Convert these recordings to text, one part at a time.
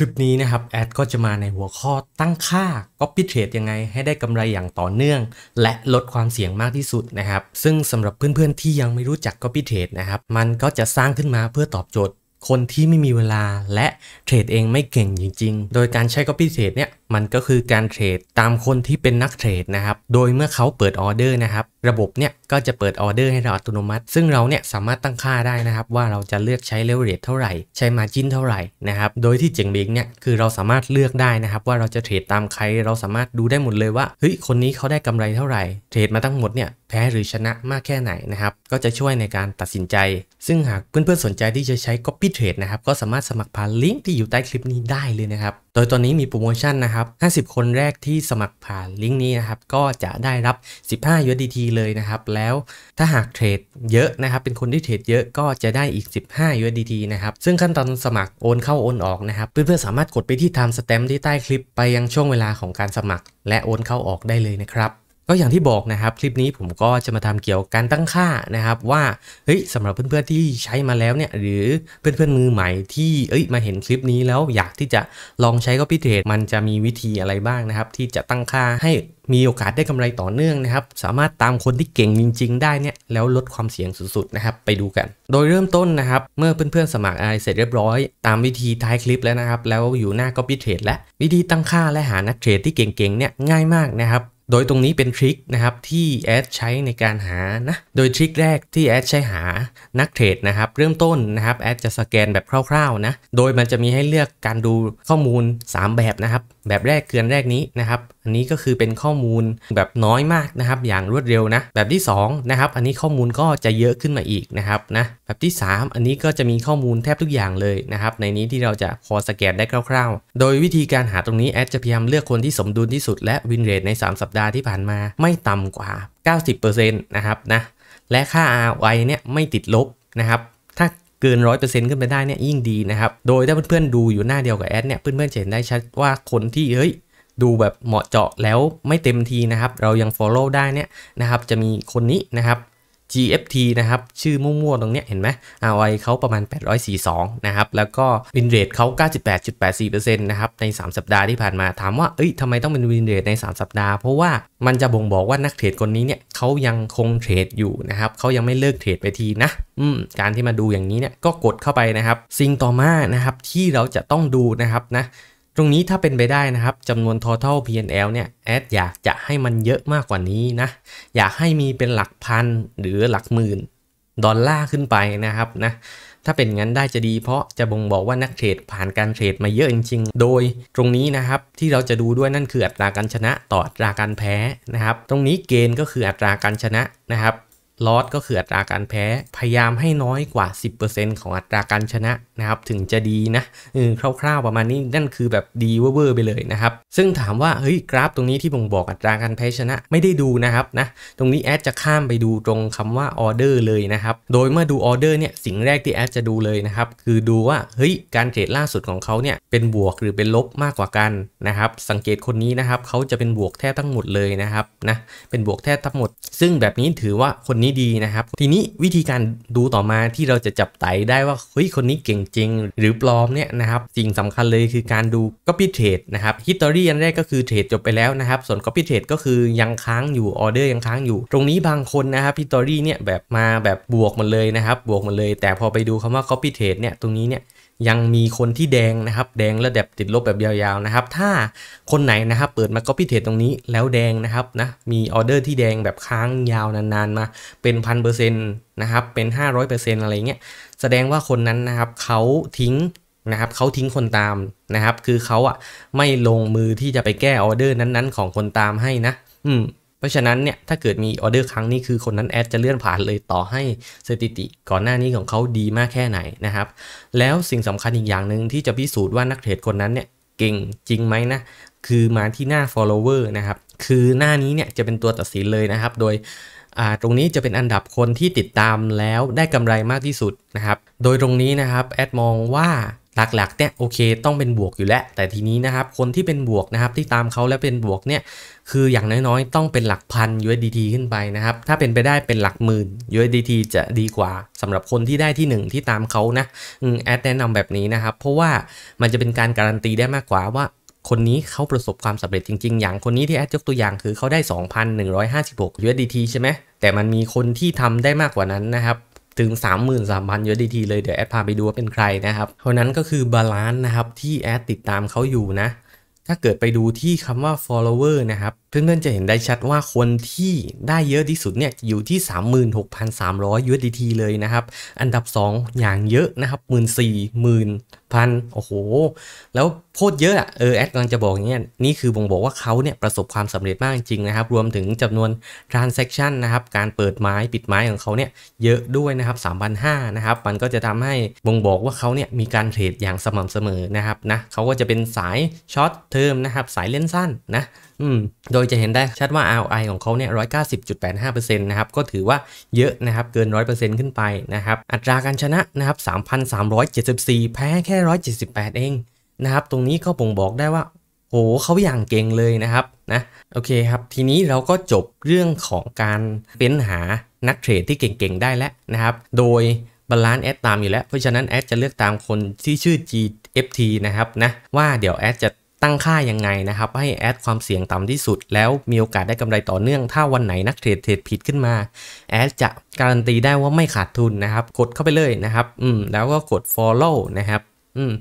ลิปนี้นะครับแอดก็จะมาในหัวข้อตั้งค่า Copy Trade ยังไงให้ได้กำไรอย่างต่อเนื่อง และลดความเสี่ยงมากที่สุดนะครับ ซึ่งสำหรับเพื่อนๆที่ยังไม่รู้จัก Copy Trade นะครับ มันก็จะสร้างขึ้นมาเพื่อตอบโจทย์ คนที่ไม่มีเวลาและเทรดเองไม่เก่งจริง ๆ โดยการใช้ Copy Trade เนี่ย มันก็คือการเทรดตามคนที่เป็นนักเทรดนะครับ โดยเมื่อเขาเปิดออเดอร์นะครับระบบเนี่ยก็จะเปิดออเดอร์ให้เราอัตโนมัติ ซึ่งเราเนี่ยสามารถตั้งค่าได้นะครับ ว่าเราจะเลือกใช้เลเวอเรจเท่าไหร่ ใช้มาจินเท่าไหร่นะครับ โดยที่เจ๋งเบงเนี่ยคือเราสามารถเลือกได้นะครับว่าเราจะเทรดตามใคร เราสามารถดูได้หมดเลยว่าเฮ้ยคนนี้เขาได้กำไรเท่าไหร่ เทรดมาทั้งหมดเนี่ยแพ้หรือชนะมากแค่ไหนนะครับ ก็จะช่วยในการตัดสินใจ ซึ่งหากเพื่อนๆสนใจที่จะใช้ Copy Trade นะครับ ก็สามารถสมัครผ่านลิงก์ที่อยู่ใต้คลิปนี้ได้เลยนะครับ โดยตอนนี้มีโปรโมชั่นนะครับ 50 คนแรกที่สมัครผ่านลิงก์นี้นะครับ ก็จะได้รับ 15 USDT เลยนะครับะแล้วถ้าหากเทรดเยอะนะครับ เป็นคนที่เทรดเยอะก็จะได้อีก 15 USDT นะครับ ซึ่งขั้นตอนสมัครโอนเข้าโอนออกนะครับ เพื่อนๆสามารถกดไปที่ time stamp ที่ใต้คลิปไปยังช่วงเวลาของการสมัครและโอนเข้าออกได้เลยนะครับก็อย่างที่บอกนะครับ คลิปนี้ผมก็จะมาทำเกี่ยวกับการตั้งค่านะครับ ว่าเฮ้ยสำหรับเพื่อนๆที่ใช้มาแล้วเนี่ยหรือเพื่อนๆมือใหม่ที่เอ้ยมาเห็นคลิปนี้แล้วอยากที่จะลองใช้ก็พิเศรมันจะมีวิธีอะไรบ้างนะครับ ที่จะตั้งค่าให้มีโอกาสได้กำไรต่อเนื่องนะครับ สามารถตามคนที่เก่งจริง ๆ ได้เนี่ย แล้วลดความเสี่ยงสุดๆนะครับไปดูกัน โดยเริ่มต้นนะครับ เมื่อเพื่อนๆสมัครอะไรเสร็จเรียบร้อย ตามวิธีท้ายคลิปแล้วนะครับ แล้วอยู่หน้า Copy Trade และวิธีตั้งค่าและหานักเทรดที่เก่งๆเนี่ยง่ายมากนะครับโดยตรงนี้เป็นทริคนะครับที่แอดใช้ในการหานะ โดยทริคแรกที่แอดใช้หานักเทรดนะครับ เริ่มต้นนะครับแอดจะสแกนแบบคร่าวๆนะ โดยมันจะมีให้เลือกการดูข้อมูล 3 แบบนะครับแบบแรกเกลือนแรกนี้นะครับ อันนี้ก็คือเป็นข้อมูลแบบน้อยมากนะครับ อย่างรวดเร็วนะ แบบที่2นะครับ อันนี้ข้อมูลก็จะเยอะขึ้นมาอีกนะครับนะ แบบที่ 3 อันนี้ก็จะมีข้อมูลแทบทุกอย่างเลยนะครับ ในนี้ที่เราจะพอสแกนได้คร่าว ๆ โดยวิธีการหาตรงนี้แอดจะพยายามเลือกคนที่สมดุลที่สุดและวินเรทใน 3 สัปดาห์ที่ผ่านมาไม่ต่ำกว่า 90%นะครับนะ และค่า ROI เนี่ยไม่ติดลบนะครับถ้าเกินร้อยเปอร์เซ็นต์ขึ้นไปได้เนี่ย ยิ่งดีนะครับ โดยถ้าเพื่อนๆ ดูอยู่หน้าเดียวกับแอดเนี่ย เพื่อนๆ จะเห็นได้ชัดว่าคนที่เฮ้ย ดูแบบเหมาะเจาะแล้วไม่เต็มทีนะครับ เรายัง Follow ได้เนี่ยนะครับจะมีคนนี้นะครับ GFT นะครับ ชื่อมั่วๆ ตรงเนี้ยเห็นไหม ROI เขาประมาณ 842 นะครับ แล้วก็ Win Rate เขา98.84%นะครับ ใน 3 สัปดาห์ที่ผ่านมา ถามว่าเอ้ยทำไมต้องเป็น Win Rate ใน 3 สัปดาห์ เพราะว่า มันจะบ่งบอกว่านักเทรดคนนี้เนี่ยเขายังคงเทรดอยู่นะครับเขายังไม่เลิกเทรดไปทีนะ อืม การที่มาดูอย่างนี้เนี่ยก็กดเข้าไปนะครับสิ่งต่อมานะครับที่เราจะต้องดูนะครับนะรงนี้ถ้าเป็นไปได้นะครับจำนวน total P&L เนี่ยแอดอยากจะให้มันเยอะมากกว่านี้นะ อยากให้มีเป็นหลักพันหรือหลักหมื่น ดอลลาร์ขึ้นไปนะครับนะถ้าเป็นงั้นได้จะดีเพราะจะบ่งบอกว่านักเทรดผ่านการเทรดมาเยอะจริงๆ โดยตรงนี้นะครับที่เราจะดูด้วยนั่นคืออัตราการชนะต่ออัตราการแพ้นะครับ ตรงนี้เกณฑ์ก็คืออัตราการชนะนะครับลอสก็คืออัตราการแพ้ พยายามให้น้อยกว่า 10%ของอัตราการชนะนะครับ ถึงจะดีนะคร่าวๆ ประมาณนี้ นั่นคือแบบ ดีเวอร์ไปเลยนะครับ ซึ่งถามว่าเฮ้ยกราฟตรงนี้ที่บ่งบอกอัตราการแพ้ชนะไม่ได้ดูนะครับนะ ตรงนี้แอดจะข้ามไปดูตรงคำว่าออเดอร์เลยนะครับ โดยเมื่อดูออเดอร์เนี่ยสิ่งแรกที่แอดจะดูเลยนะครับคือดูว่าเฮ้ยการเทรดล่าสุดของเขาเนี่ยเป็นบวกหรือเป็นลบมากกว่ากันนะครับ สังเกตคนนี้นะครับเขาจะเป็นบวกแทบทั้งหมดเลยนะครับนะ เป็นบวกแทบทั้งหมด ซึ่งแบบนี้ถือว่าคนนี้ี้ดีนะครับทีนี้วิธีการดูต่อมาที่เราจะจับไตได้ว่าเฮ้ยคนนี้เก่งจริงหรือปลอมเนี่ยนะครับสิ่งสำคัญเลยคือการดู copy trade นะครับ history อันแรกก็คือเทรดจบไปแล้วนะครับ ส่วน copy trade ก็คือยังค้างอยู่ออเดอร์ยังค้างอยู่ ตรงนี้บางคนนะครับ history เนี่ยแบบมาแบบบวกหมดเลยนะครับบวกหมดเลยแต่พอไปดูคำว่า copy trade เนี่ยตรงนี้เนี่ยยังมีคนที่แดงนะครับ แดงระดับติดลบแบบยาวๆนะครับ ถ้าคนไหนนะครับ เปิดมาก็พิเทตรงนี้แล้วแดงนะครับนะมีออเดอร์ที่แดงแบบค้างยาวนานๆ มาเป็นพันเปอร์เซ็นต์นะครับเป็น 500%อะไรเงี้ยแสดงว่าคนนั้นนะครับเขาทิ้งนะครับเขาทิ้งคนตามนะครับ คือเขาอ่ะไม่ลงมือที่จะไปแก้ออเดอร์นั้นๆ ของคนตามให้นะ อืมเพราะฉะนั้นเนี่ยถ้าเกิดมีออเดอร์ครั้งนี้คือคนนั้นแอดจะเลื่อนผ่านเลยต่อให้สถิติก่อนหน้านี้ของเขาดีมากแค่ไหนนะครับ แล้วสิ่งสำคัญอีกอย่างหนึ่งที่จะพิสูจน์ว่านักเทรดคนนั้นเนี่ยเก่งจริงไหมนะคือมาที่หน้า follower นะครับคือหน้านี้เนี่ยจะเป็นตัวตัดสินเลยนะครับ โดยตรงนี้จะเป็นอันดับคนที่ติดตามแล้วได้กำไรมากที่สุดนะครับ โดยตรงนี้นะครับแอดมองว่าหลักๆ เนี่ยโอเคต้องเป็นบวกอยู่แล้ว แต่ทีนี้นะครับคนที่เป็นบวกนะครับที่ตามเขาแล้วเป็นบวกเนี่ย คืออย่างน้อยๆต้องเป็นหลักพัน USDT ขึ้นไปนะครับถ้าเป็นไปได้เป็นหลักหมื่น USDT จะดีกว่าสำหรับคนที่ได้ที่1ที่ตามเขานะแอดแนะนำแบบนี้นะครับ เพราะว่ามันจะเป็นการการันตีได้มากกว่าว่าคนนี้เขาประสบความสำเร็จจริง ๆ อย่างคนนี้ที่แอดยกตัวอย่างคือเขาได้ 2,156 USDT ใช่ไหมแต่มันมีคนที่ทำได้มากกว่านั้นนะครับถึง 33,000 USDT เลย เดี๋ยวแอดพาไปดูว่าเป็นใครนะครับ เพราะนั้นก็คือบาลานซ์นะครับที่แอดติดตามเขาอยู่นะ ถ้าเกิดไปดูที่คำว่า follower นะครับเพื่อนๆจะเห็นได้ชัดว่าคนที่ได้เยอะที่สุดเนี่ยอยู่ที่ 36,300 USDT เลยนะครับ อันดับ 2 อย่างเยอะนะครับ 1 4 0 0 0 0พันโอ้โหแล้วโคตรเยอะอะเออ แอดกำลังจะบอกอย่างเงี้ยนี่คือบ่งบอกว่าเขาเนี่ยประสบความสำเร็จมากจริงนะครับ รวมถึงจำนวน transaction นะครับ การเปิดไม้ปิดไม้ของเขาเนี่ยเยอะด้วยนะครับ 3,500นะครับ มันก็จะทำให้บ่งบอกว่าเขาเนี่ยมีการเทรดอย่างสม่ำเสมอนะครับนะเขาก็จะเป็นสายช็อตเทอมนะครับสายเล่นสั้นนะอืมโดยจะเห็นได้ชัดว่า ROI ของเขาเนี่ยร้อยเก้าสิบจุดแปดห้าเปอร์เซ็นต์นะครับ ก็ถือว่าเยอะนะครับ เกินร้อยเปอร์เซ็นต์ขึ้นไปนะครับ อัตราการชนะนะครับสามพันสามร้อยเจ็ดสิบสี่แพ้แค่ร้อยเจ็ดสิบแปดเองนะครับ ตรงนี้ก็บ่งบอกได้ว่า โหเขาอย่างเก่งเลยนะครับ นะ โอเคครับ ทีนี้เราก็จบเรื่องของการเป็นหานักเทรดที่เก่งๆ ได้แล้วนะครับ โดยบาลานซ์แอดตามอยู่แล้ว เพราะฉะนั้นแอดจะเลือกตามคนที่ชื่อ GFT นะครับ นะ ว่าเดี๋ยวแอดจะตั้งค่ายังไงนะครับ ให้แอดความเสี่ยงต่ำที่สุด แล้วมีโอกาสได้กำไรต่อเนื่องถ้าวันไหนนักเทรดเทรดผิดขึ้นมา แอดจะการันตีได้ว่าไม่ขาดทุนนะครับ กดเข้าไปเลยนะครับ อืม แล้วก็กด follow นะครับ อืม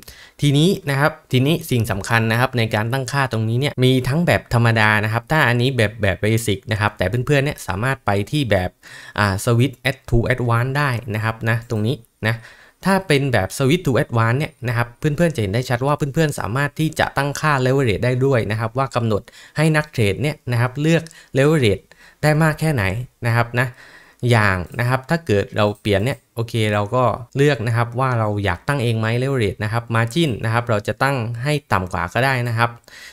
ทีนี้นะครับทีนี้สิ่งสำคัญนะครับ ในการตั้งค่าตรงนี้เนี่ย มีทั้งแบบธรรมดานะครับ ถ้าอันนี้แบบแบบเบสิกนะครับ แต่เพื่อนๆเนี่ยสามารถไปที่แบบอ่าสวิตช์แอดทูแอดวานได้นะครับนะ ตรงนี้นะถ้าเป็นแบบ Switch to Advanced เนี่ยนะครับเพื่อนๆ จะเห็นได้ชัดว่าเพื่อนๆสามารถที่จะตั้งค่า Leverage ได้ด้วยนะครับ ว่ากำหนดให้นักเทรดเนี่ยนะครับเลือก Leverage ได้มากแค่ไหนนะครับนะอย่างนะครับถ้าเกิดเราเปลี่ยนเนี่ยโอเคเราก็เลือกนะครับ ว่าเราอยากตั้งเองไหมเลเวอเรจนะครับมาจินนะครับเราจะตั้งให้ต่ำกว่าก็ได้นะครับ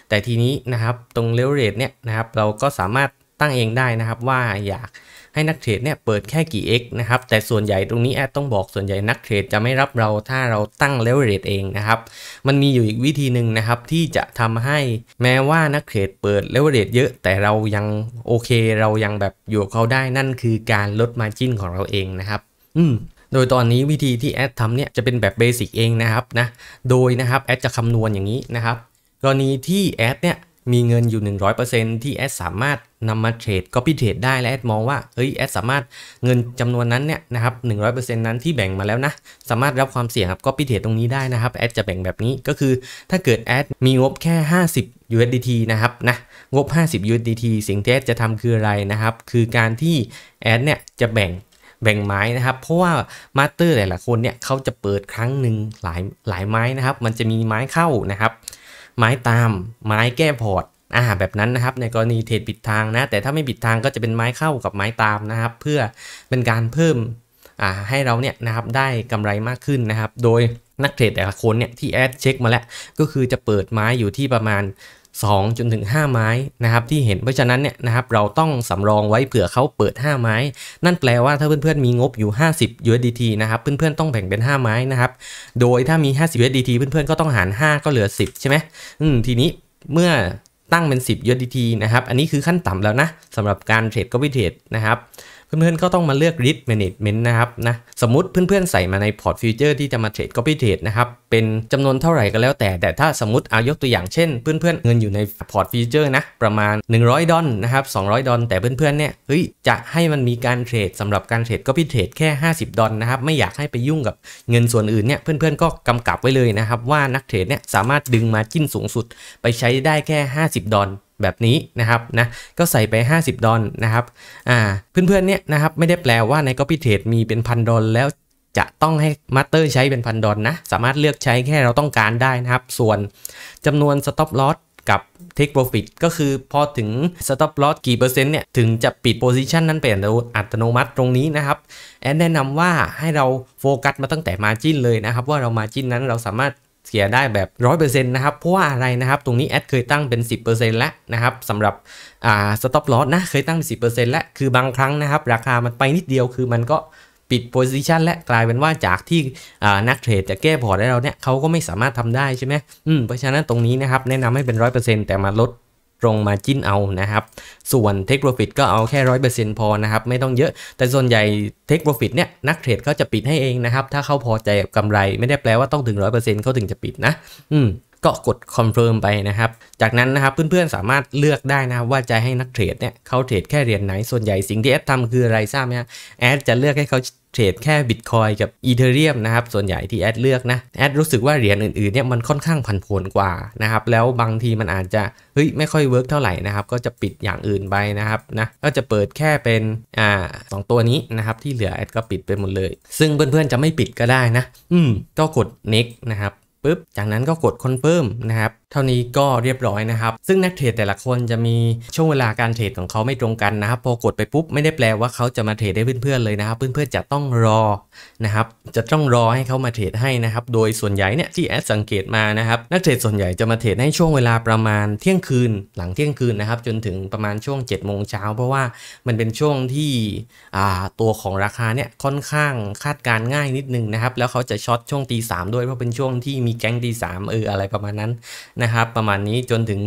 แต่ทีนี้นะครับตรงเลเวอเรจเนี่ยนะครับเราก็สามารถตั้งเองได้นะครับ ว่าอยากให้นักเทรดเนี่ยเปิดแค่กี่ x นะครับ แต่ส่วนใหญ่ตรงนี้แอดต้องบอกส่วนใหญ่นักเทรดจะไม่รับเราถ้าเราตั้งเลเวอเรจเองนะครับ มันมีอยู่อีกวิธีหนึ่งนะครับที่จะทำให้แม้ว่านักเทรดเปิดเลเวอเรจเยอะ แต่เรายังโอเคเรายังแบบอยู่เขาได้นั่นคือการลดมาจิ้นของเราเองนะครับอืมโดยตอนนี้วิธีที่แอดทำเนี่ยจะเป็นแบบเบสิกเองนะครับนะโดยนะครับแอดจะคำนวณอย่างนี้นะครับ กรณีที่แอดเนี่ยมีเงินอยู่ 100%ที่แอดสามารถนำมาเทรดก็พิเทรดได้และแอดมองว่าเฮ้ยแอดสามารถเงินจำนวนนั้นเนี่ยนะครับหนึนั้นที่แบ่งมาแล้วนะสามารถรับความเสี่ยงครับก็พิเทรดตรงนี้ได้นะครับแอดจะแบ่งแบบนี้ก็คือ ถ้าเกิดแอดมีงบแค่ 50 USDT นะครับนะงบ 50 USDT สิ่งที่แอดจะทำคืออะไรนะครับ คือการที่แอดเนี่ยจะแบ่งแบ่งไม้นะครับ เพราะว่ามาสเตอร์แต่ละคนเนี่ยเขาจะเปิดครั้งหนึ่งหลายหลายไม้นะครับมันจะมีไม้เข้านะครับไม้ตามไม้แก้พอร์ตอ่าแบบนั้นนะครับ ในกรณีเทรดปิดทางนะ แต่ถ้าไม่ปิดทางก็จะเป็นไม้เข้ากับไม้ตามนะครับเพื่อเป็นการเพิ่มอ่าให้เราเนี่ยนะครับได้กำไรมากขึ้นนะครับ โดยนักเทรดแต่ละคนเนี่ยที่แอดเช็คมาแล้วก็คือจะเปิดไม้อยู่ที่ประมาณ2จนถึง5ไม้นะครับที่เห็นเพราะฉะนั้นเนี่ยนะครับเราต้องสำรองไว้เผื่อเขาเปิด 5 ไม้ นั่นแปลว่าถ้าเพื่อนๆมีงบอยู่ 50 USDT นะครับเพื่อนๆต้องแบ่งเป็น 5 ไม้นะครับโดยถ้ามี 50 USDT เพื่อนๆก็ต้องหาร5ก็เหลือ 10 ใช่ไหมอืมทีนี้เมื่อตั้งเป็น 10 USDT นะครับอันนี้คือขั้นต่ำแล้วนะสำหรับการเทรดก็วิเทรดนะครับเพื่อนๆก็ต้องมาเลือก risk management นะครับนะสมมติเพื่อนๆใส่มาในพอร์ตฟิวเจอร์ที่จะมาเทรด copy trade นะครับเป็นจำนวนเท่าไหร่ก็แล้วแต่ แต่ถ้าสมมติเอายกตัวอย่างเช่น เพื่อนๆเงินอยู่ในพอร์ตฟิวเจอร์นะประมาณ 100 ดอลนะครับ200 ดอลแต่เพื่อนๆเนี่ยเฮ้ยจะให้มันมีการเทรดสำหรับการเทรด copy trade แค่ 50 ดอลนะครับไม่อยากให้ไปยุ่งกับเงินส่วนอื่นเนี่ยเพื่อนๆ ก็กำกับไว้เลยนะครับว่านักเทรดเนี่ยสามารถดึงมาจิ้นสูงสุดไปใช้ได้แค่50ดอลแบบนี้นะครับนะก็ใส่ไป 50 ดอลนะครับ อ่าเพื่อนๆเนี่ยนะครับไม่ได้แปลว่าใน Copy Trade มีเป็นพันดอลแล้วจะต้องให้มาสเตอร์ใช้เป็นพันดอลนะสามารถเลือกใช้แค่เราต้องการได้นะครับ ส่วนจำนวน Stop Loss กับ Take Profit ก็คือพอถึง Stop Loss กี่เปอร์เซ็นต์เนี่ย ถึงจะปิด Position นั้นเปยนอัตโนมัติตรงนี้นะครับแอนแนะนำว่าให้เราโฟกัสมาตั้งแต่ Margin เลยนะครับ ว่าเรา Margin นั้นเราสามารถเสียได้แบบ 100%นะครับเพราะว่าอะไรนะครับตรงนี้แอดเคยตั้งเป็น 10%แล้วนะครับสำหรับอ่าสต็อปลอสนะเคยตั้งเป็น10%แล้วคือบางครั้งนะครับราคามันไปนิดเดียวคือมันก็ปิดโพซิชันและ กลายเป็นว่าจากที่นักเทรดจะแก้พอร์ตให้เราเนี่ยเขาก็ไม่สามารถทำได้ใช่ไหมอืมเพราะฉะนั้นตรงนี้นะครับแนะนำให้เป็น 100%แต่มาลดตรงมาจิ้นเอานะครับ ส่วนเทคโปรฟิตก็เอาแค่รนต์พอนะครับ ไม่ต้องเยอะ แต่ส่วนใหญ่เทคโปรฟิตเนี่ย นักเทรดเขาจะปิดให้เองนะครับ ถ้าเขาพอใจกับกำไรไม่ได้แปลว่าต้องถึงร้อยเขาถึงจะปิดนะ อืมก็กดคอนเฟิร์มไปนะครับ จากนั้นนะครับ เพื่อนๆสามารถเลือกได้นะว่าจะให้นักเทรดเนี่ย เขาเทรดแค่เหรียญไหน ส่วนใหญ่สิ่งที่แอดทำคืออะไรทราบไหมฮะแอดจะเลือกให้เขาเทรดแค่บิตคอยกับอีเธอเรียมนะครับ ส่วนใหญ่ที่แอดเลือกนะ แอดรู้สึกว่าเหรียญอื่นๆเนี่ยมันค่อนข้างผันผวนกว่านะครับ แล้วบางทีมันอาจจะเฮ้ยไม่ค่อยเวิร์กเท่าไหร่นะครับ ก็จะปิดอย่างอื่นไปนะครับนะก็จะเปิดแค่เป็นอ่าสตัวนี้นะครับ ที่เหลือแอดก็ปิดไปหมดเลย ซึ่งเพื่อนๆ จะไม่ปิดก็ได้นะ อืม ก็กด next นะครับปุ๊บจากนั้นก็กดนเฟิร์มนะครับเท่านี้ก็เรียบร้อยนะครับ ซึ่งนักเทรดแต่ละคนจะมีช่วงเวลาการเทรดของเขาไม่ตรงกันนะครับ พอกดไปปุ๊บ ไม่ได้แปลว่าเขาจะมาเทรดได้เพื่อนๆเลยนะครับ เพื่อนๆจะต้องรอนะครับ จะต้องรอให้เขามาเทรดให้นะครับ โดยส่วนใหญ่เนี่ยที่แอดสังเกตมานะครับ นักเทรดส่วนใหญ่จะมาเทรดในช่วงเวลาประมาณเที่ยงคืนหลังเที่ยงคืนนะครับ จนถึงประมาณช่วง7จ็ดโมงเช้าเพราะว่ามันเป็นช่วงที่ตัวของราคาเนี่ยค่อนข้างคาดการง่ายนิดนึงนะครับ แล้วเขาจะช็อตช่วงตีสามด้วยเพราะเป็นช่วงที่มีแก๊งตีสามเอออะไรประมาณนั้นนะครับประมาณนี้จนถึง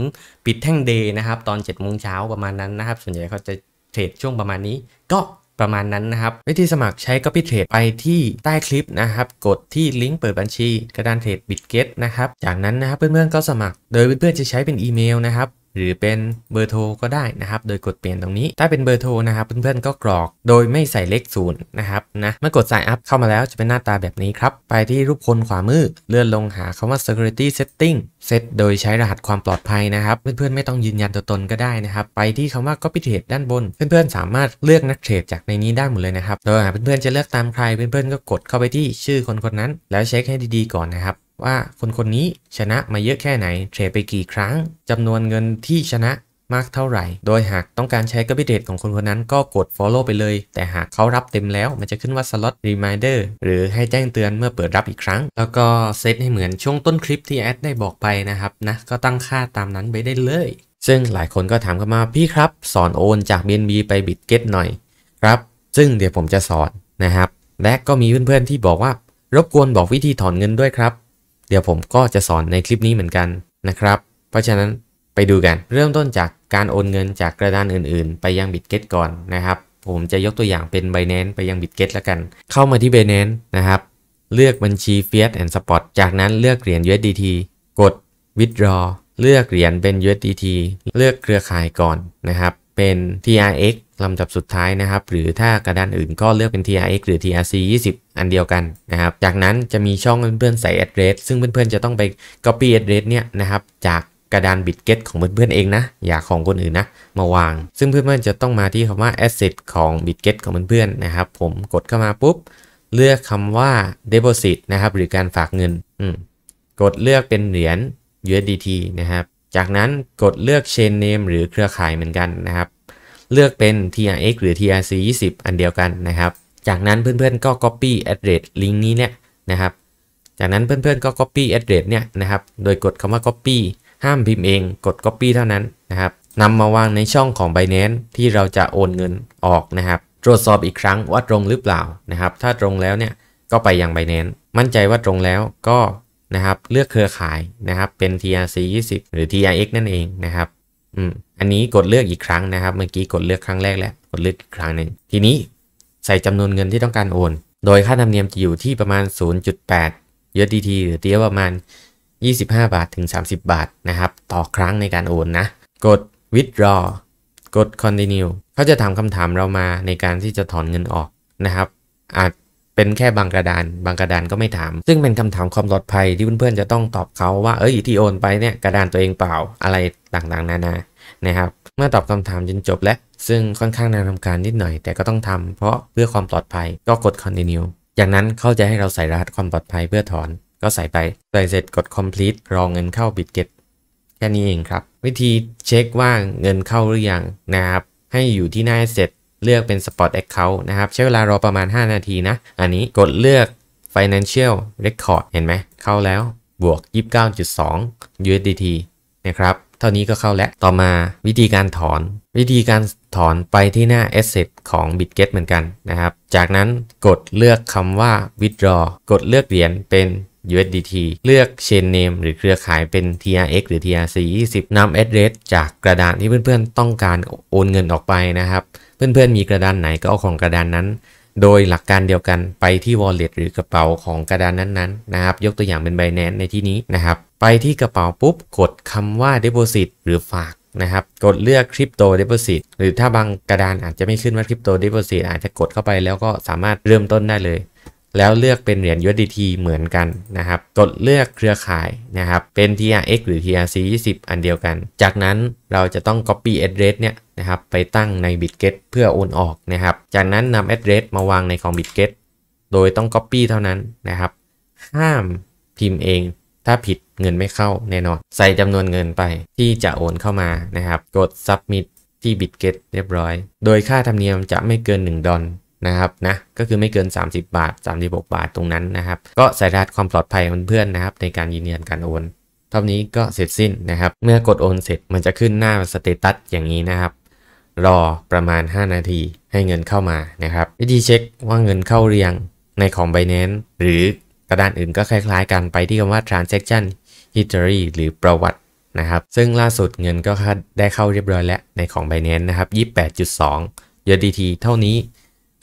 ปิดแท่งเดย์นะครับ ตอน7จ็ดโมงเช้าประมาณนั้นนะครับส่วนใหญ่เขาจะเทรดช่วงประมาณนี้ ก็ประมาณนั้นนะครับวิธีสมัครใช้ก็พิเทรด ไปที่ใต้คลิปนะครับ กดที่ลิงก์เปิดบัญชี กระดานเทรดบิตเกตนะครับ จากนั้นนะครับเพื่อนๆก็สมัคร โดยเพื่อนๆจะใช้เป็นอีเมลนะครับหรือเป็นเบอร์โทรก็ได้นะครับ โดยกดเปลี่ยนตรงนี้ ถ้าเป็นเบอร์โทร นะครับเพื่อนๆ ก็กรอกโดยไม่ใส่เลขศูนย์นะครับนะเมื่อกด sign up เข้ามาแล้วจะเป็นหน้าตาแบบนี้ครับ ไปที่รูปคนขวามือ เลื่อนลงหาคำว่า security setting เซตโดยใช้รหัสความปลอดภัยนะครับ เพื่อนๆ ไม่ต้องยืนยันตัวตนก็ได้นะครับ ไปที่คำว่า copy trade ด้านบน เพื่อนๆสามารถเลือกนักเทรดจากในนี้ได้หมดเลยนะครับโดยเพื่อนๆจะเลือกตามใครเพื่อนๆ ก็กดเข้าไปที่ชื่อคนคนนั้น แล้วเช็คให้ดี ๆก่อนนะครับว่าคนคนนี้ชนะมาเยอะแค่ไหน เทรดไปกี่ครั้งจำนวนเงินที่ชนะมากเท่าไหร่ โดยหากต้องการใช้กระบิเดตของคนคนนั้นก็กด Follow ไปเลย แต่หากเขารับเต็มแล้ว มันจะขึ้นว่า Slot Reminder หรือให้แจ้งเตือนเมื่อเปิดรับอีกครั้ง แล้วก็เซตให้เหมือนช่วงต้นคลิปที่แอดได้บอกไปนะครับนะก็ตั้งค่าตามนั้นไปได้เลย ซึ่งหลายคนก็ถามกันมาพี่ครับสอนโอนจาก BNB ไป Bitget หน่อยครับซึ่งเดี๋ยวผมจะสอนนะครับ และก็มีเพื่อนๆที่บอกว่า รบกวนบอกวิธีถอนเงินด้วยครับเดี๋ยวผมก็จะสอนในคลิปนี้เหมือนกันนะครับ เพราะฉะนั้นไปดูกันเริ่มต้นจากการโอนเงินจากกระดานอื่นๆไปยังบิตเกตก่อนนะครับ ผมจะยกตัวอย่างเป็นไบแนนไปยังบิตเกตแล้วกัน เข้ามาที่ไบแนนนะครับ เลือกบัญชี Fiat and Spot จากนั้นเลือกเหรียญ USDT กด withdraw เลือกเหรียญเป็น USDT เลือกเครือข่ายก่อนนะครับ เป็น TRX ลำดับสุดท้ายนะครับ หรือถ้ากระดานอื่นก็เลือกเป็น TRX หรือ TRC 20อันเดียวกันนะครับ จากนั้นจะมีช่องเพื่อน ๆ ใส่ address ซึ่งเพื่อน ๆ จะต้องไป copy address เนี่ยนะครับ จากกระดานบิตเกตของเพื่อนๆเองนะอย่าของคนอื่นนะมาวาง ซึ่งเพื่อน ๆ จะต้องมาที่คำว่า asset ของบิตเกตของเพื่อนๆนะครับ ผมกดเข้ามาปุ๊บเลือกคำว่า deposit นะครับ หรือการฝากเงินกดเลือกเป็นเหรียญ USDT นะครับ จากนั้นกดเลือก chain name หรือเครือข่ายเหมือนกันนะครับเลือกเป็น TRX หรือ TRC 20อันเดียวกันนะครับ จากนั้นเพื่อนๆ ก็ copy address link นี้เนี่ยนะครับ จากนั้นเพื่อนๆก็ copy address เนี่ยนะครับ โดยกดคำว่า copy ห้ามพิมพ์เอง กด copy เท่านั้นนะครับนำมาวางในช่องของ Binance ที่เราจะโอนเงินออกนะครับ ตรวจสอบอีกครั้งว่าตรงหรือเปล่านะครับ ถ้าตรงแล้วเนี่ย ก็ไปยัง Binance มั่นใจว่าตรงแล้วก็นะครับ เลือกเครือข่ายนะครับ เป็น TRC 20หรือ TRX นั่นเองนะครับออันนี้กดเลือกอีกครั้งนะครับเมื่อกี้กดเลือกครั้งแรก แล้วกดเลือกอีกครั้งหนึ่งทีนี้ใส่จำนวนเงินที่ต้องการโอน โดยค่าธรรมเนียมจะอยู่ที่ประมาณ 0.8 USDT หรือเทียบประมาณ 25บาทถึง30บาทนะครับ ต่อครั้งในการโอนนะ กด withdraw กด continue เขาจะถามคำถามเรามาในการที่จะถอนเงินออกนะครับ อาจเป็นแค่บางกระดานบางกระดานก็ไม่ถาม ซึ่งเป็นคำถามความปลอดภัยที่เพื่อนๆจะต้องตอบเขาว่าเอ้ยที่โอนไปเนี่ยกระดานตัวเองเปล่าอะไรต่างๆนานานะครับ เมื่อตอบคำถามจนจบและ ซึ่งค่อนข้างน่าทำการนิดหน่อยแต่ก็ต้องทำ เพราะเพื่อความปลอดภัยก็กด continue จากนั้นเขาจะให้เราใส่รหัสความปลอดภัยเพื่อถอน ก็ใส่ไป ใส่เสร็จกด complete รองเงินเข้า Bitget แค่นี้เองครับ วิธีเช็คว่าเงินเข้าหรือยังนะครับ ให้อยู่ที่หน้าเสร็จเลือกเป็น Spot Account นะครับใช้เวลารอประมาณ 5 นาทีนะ อันนี้กดเลือก Financial Record เห็นไหมเข้าแล้วบวก29.2 USDT นะครับเท่านี้ก็เข้าแล้ว ต่อมาวิธีการถอน วิธีการถอนไปที่หน้า Asset ของ Bitget เหมือนกันนะครับ จากนั้นกดเลือกคำว่า withdraw กดเลือกเหรียญเป็น USDT เลือก Chain Name หรือเครือข่ายเป็น TRX หรือ TRC 20นำ address จากกระดานที่เพื่อนๆต้องการโอนเงินออกไปนะครับ เพื่อนๆมีกระดานไหนก็เอาของกระดานนั้นโดยหลักการเดียวกันไปที่ wallet หรือกระเป๋าของกระดานนั้น ๆ นะครับ ยกตัวอย่างเป็น Binance ในที่นี้นะครับ ไปที่กระเป๋าปุ๊บ กดคำว่า deposit หรือฝากนะครับ กดเลือก crypto deposit หรือถ้าบางกระดานอาจจะไม่ขึ้นว่า crypto deposit อาจจะกดเข้าไปแล้วก็สามารถเริ่มต้นได้เลยแล้วเลือกเป็นเหรียญ USDT เหมือนกันนะครับกดเลือกเครือข่ายนะครับเป็น TRX หรือ TRC 20อันเดียวกัน จากนั้นเราจะต้อง copy address เนี่ยนะครับไปตั้งใน Bitget เพื่อโอนออกนะครับจากนั้นนำ address มาวางในของ Bitget โดยต้อง copy เท่านั้นนะครับห้ามพิมพ์เองถ้าผิดเงินไม่เข้าแน่นอน ใส่จำนวนเงินไปที่จะโอนเข้ามานะครับกด submit ที่ Bitget เรียบร้อย โดยค่าธรรมเนียมจะไม่เกิน1ดอลนะครับนะก็คือไม่เกิน 30 บาท 36 บาทตรงนั้นนะครับก็ใส่รหัสความปลอดภัยเพื่อนๆนะครับในการยืนยันการโอน เท่านี้ก็เสร็จสิ้นนะครับ เมื่อกดโอนเสร็จมันจะขึ้นหน้าสเตตัสอย่างนี้นะครับรอประมาณ 5 นาทีให้เงินเข้ามานะครับวิธีเช็คว่าเงินเข้าเรียงในของไบแนนหรือกระดานอื่นก็คล้ายๆ กันไปที่คำว่า transaction history หรือประวัตินะครับซึ่งล่าสุดเงินก็ได้เข้าเรียบร้อยแล้วในของไบแนนนะครับ28.2 USDT เท่านี้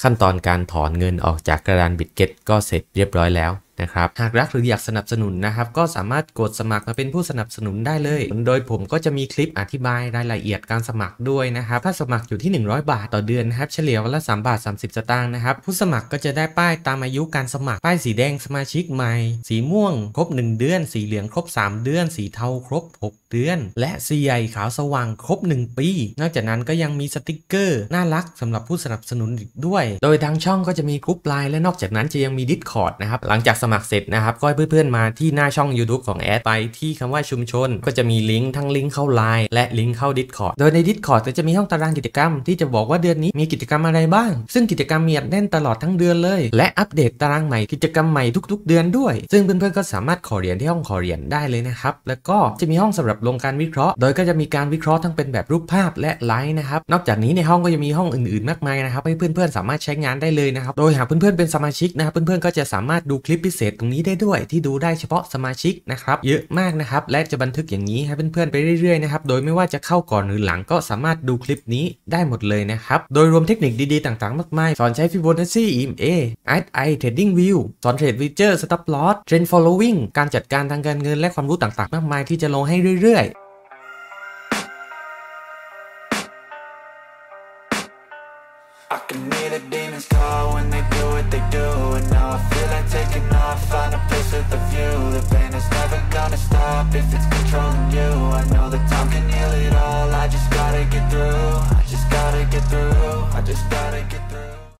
ขั้นตอนการถอนเงินออกจากกระดานบิตเก็ตก็เสร็จเรียบร้อยแล้วนะครับหากรักหรืออยากสนับสนุนนะครับก็สามารถกดสมัครมาเป็นผู้สนับสนุนได้เลย โดยผมก็จะมีคลิปอธิบายรายละเอียดการสมัครด้วยนะครับถ้าสมัครอยู่ที่ 100 บาทต่อเดือนนะครับเฉลี่ยวันละ 3 บาท 30 สตางค์นะครับผู้สมัครก็จะได้ป้ายตามอายุการสมัครป้ายสีแดงสมาชิกใหม่ สีม่วง ครบ 1 เดือน สีเหลืองครบ 3 เดือนสีเทาครบ 6เดือนและสีใหญ่ขาวสว่างครบ 1 ปี นอกจากนั้นก็ยังมีสติกเกอร์น่ารักสำหรับผู้สนับสนุนด้วย โดยทางช่องก็จะมีกรุ๊ปไลน์และนอกจากนั้นจะยังมีดิสคอร์ดนะครับหลังจากมัครเสร็จนะครับก็ให้เพื่อนๆมาที่หน้าช่อง YouTube ของแอดไปที่คำว่าชุมชน ก็จะมีลิงก์ทั้งลิงก์เข้า Line และลิงก์เข้า Discord โดยใน Discord จะมีห้องตารางกิจกรรมที่จะบอกว่าเดือนนี้มีกิจกรรมอะไรบ้าง ซึ่งกิจกรรมมีอัดแน่นตลอดทั้งเดือนเลยและอัปเดตตารางใหม่กิจกรรมใหม่ทุกๆเดือนด้วยซึ่งเพื่อนๆก็สามารถขอเรียนที่ห้องขอเรียนได้เลยนะครับแล้วก็จะมีห้องสำหรับลงการวิเคราะห์ โดยก็จะมีการวิเคราะห์ทั้งเป็นแบบรูปภาพและไลน์นะครับนอกจากนี้ในห้องก็จะมีห้องอื่นๆ มากมายนะครับให้เพื่อนๆสามารถใช้งานได้เลยนะครับโดยหากเพื่อนๆเป็นสมาชิกนะครับเพื่อนๆก็จะสามารถดูคลิปพิเศษตรงนี้ได้ด้วยที่ดูได้เฉพาะสมาชิกนะครับ เยอะมากนะครับและจะบันทึกอย่างนี้ให้เพื่อนๆไปเรื่อยๆนะครับโดยไม่ว่าจะเข้าก่อนหรือหลังก็สามารถดูคลิปนี้ได้หมดเลยนะครับโดยรวมเทคนิคดีๆ ต่างๆ มากมายสอนใช้ Fibonacci EMA RSI Trading View สอนเทรดวิเจอร์ Stop Loss Trend Following การจัดการทางการเงินและความรู้ต่างๆมากมายที่จะลงให้เรื่อยๆ the view The pain is never gonna stop if it's controlling you I know that time can heal it all, I just gotta get through I just gotta get through, I just gotta get through